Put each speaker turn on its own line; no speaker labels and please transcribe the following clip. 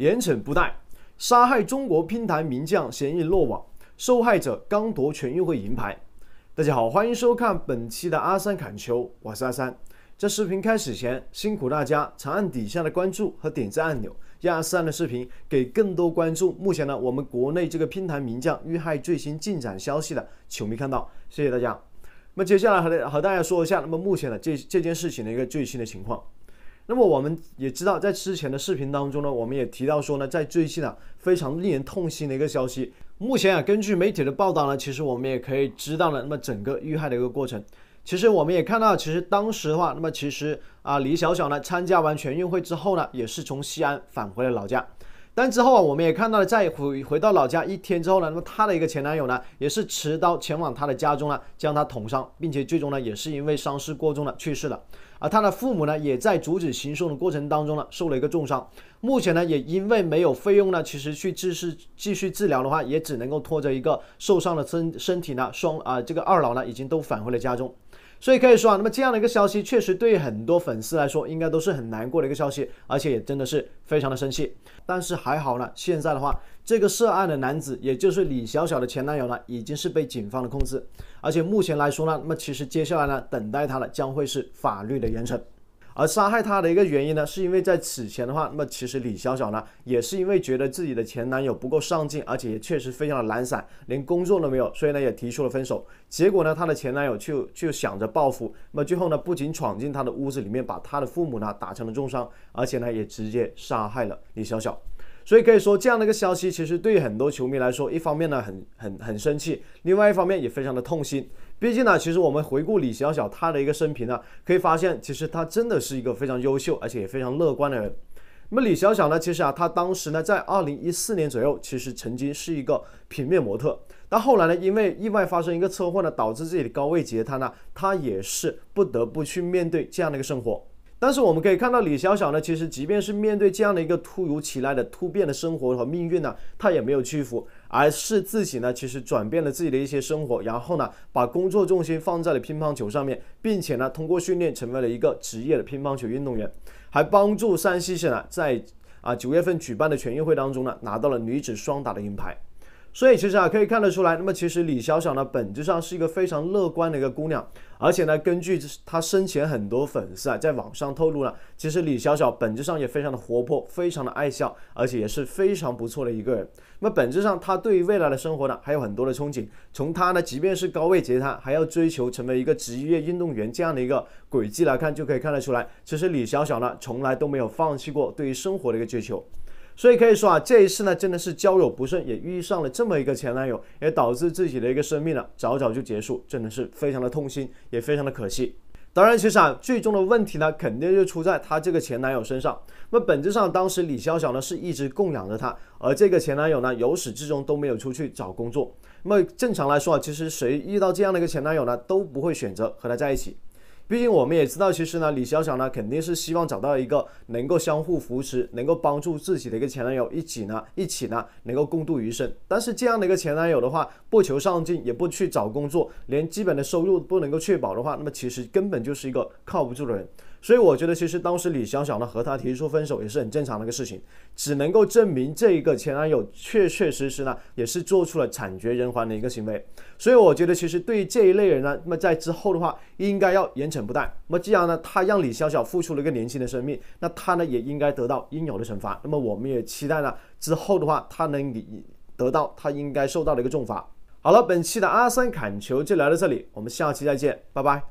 严惩不贷，杀害中国乒坛名将嫌疑人落网，受害者刚夺全运会银牌。大家好，欢迎收看本期的阿三砍球，我是阿三。在视频开始前，辛苦大家长按底下的关注和点赞按钮，让阿三的视频给更多关注目前呢我们国内这个乒坛名将遇害最新进展消息的球迷看到。谢谢大家。那么接下来和和大家说一下，那么目前的这这件事情的一个最新的情况。那么我们也知道，在之前的视频当中呢，我们也提到说呢，在最近啊，非常令人痛心的一个消息。目前啊，根据媒体的报道呢，其实我们也可以知道了，那么整个遇害的一个过程。其实我们也看到，其实当时的话，那么其实啊，李小小呢，参加完全运会之后呢，也是从西安返回了老家。但之后啊，我们也看到了，在回回到老家一天之后呢，那么她的一个前男友呢，也是持刀前往她的家中呢，将她捅伤，并且最终呢，也是因为伤势过重呢，去世了。而他的父母呢，也在阻止行凶的过程当中呢，受了一个重伤，目前呢，也因为没有费用呢，其实去治是继续治疗的话，也只能够拖着一个受伤的身身体呢，双啊这个二老呢，已经都返回了家中。所以可以说啊，那么这样的一个消息，确实对于很多粉丝来说，应该都是很难过的一个消息，而且也真的是非常的生气。但是还好呢，现在的话，这个涉案的男子，也就是李小小的前男友呢，已经是被警方的控制，而且目前来说呢，那么其实接下来呢，等待他的将会是法律的严惩。而杀害她的一个原因呢，是因为在此前的话，那么其实李小小呢，也是因为觉得自己的前男友不够上进，而且也确实非常的懒散，连工作都没有，所以呢也提出了分手。结果呢，她的前男友就就想着报复，那么最后呢，不仅闯进她的屋子里面，把她的父母呢打成了重伤，而且呢也直接杀害了李小小。所以可以说，这样的一个消息，其实对于很多球迷来说，一方面呢很很很生气，另外一方面也非常的痛心。毕竟呢，其实我们回顾李小小他的一个生平呢，可以发现，其实他真的是一个非常优秀，而且也非常乐观的人。那么李小小呢，其实啊，他当时呢，在二零一四年左右，其实曾经是一个平面模特，但后来呢，因为意外发生一个车祸呢，导致自己的高位截瘫呢，他也是不得不去面对这样的一个生活。但是我们可以看到，李晓晓呢，其实即便是面对这样的一个突如其来的突变的生活和命运呢，她也没有屈服，而是自己呢，其实转变了自己的一些生活，然后呢，把工作重心放在了乒乓球上面，并且呢，通过训练成为了一个职业的乒乓球运动员，还帮助山西省呢，在啊九月份举办的全运会当中呢，拿到了女子双打的银牌。所以其实啊，可以看得出来，那么其实李小小呢，本质上是一个非常乐观的一个姑娘，而且呢，根据她生前很多粉丝啊，在网上透露呢，其实李小小本质上也非常的活泼，非常的爱笑，而且也是非常不错的一个人。那么本质上，她对于未来的生活呢，还有很多的憧憬。从她呢，即便是高位截瘫，还要追求成为一个职业运动员这样的一个轨迹来看，就可以看得出来，其实李小小呢，从来都没有放弃过对于生活的一个追求。所以可以说啊，这一次呢，真的是交友不慎，也遇上了这么一个前男友，也导致自己的一个生命呢，早早就结束，真的是非常的痛心，也非常的可惜。当然，其实啊，最终的问题呢，肯定就出在她这个前男友身上。那么本质上，当时李潇晓呢，是一直供养着她，而这个前男友呢，由始至终都没有出去找工作。那么正常来说啊，其实谁遇到这样的一个前男友呢，都不会选择和他在一起。毕竟我们也知道，其实呢，李小小呢肯定是希望找到一个能够相互扶持、能够帮助自己的一个前男友，一起呢，一起呢，能够共度余生。但是这样的一个前男友的话，不求上进，也不去找工作，连基本的收入不能够确保的话，那么其实根本就是一个靠不住的人。所以我觉得，其实当时李小小呢和他提出分手也是很正常的一个事情，只能够证明这一个前男友确确实实呢也是做出了惨绝人寰的一个行为。所以我觉得，其实对于这一类人呢，那么在之后的话，应该要严惩不贷。那么既然呢他让李小小付出了一个年轻的生命，那他呢也应该得到应有的惩罚。那么我们也期待呢之后的话，他能得到他应该受到的一个重罚。好了，本期的阿三砍球就聊到这里，我们下期再见，拜拜。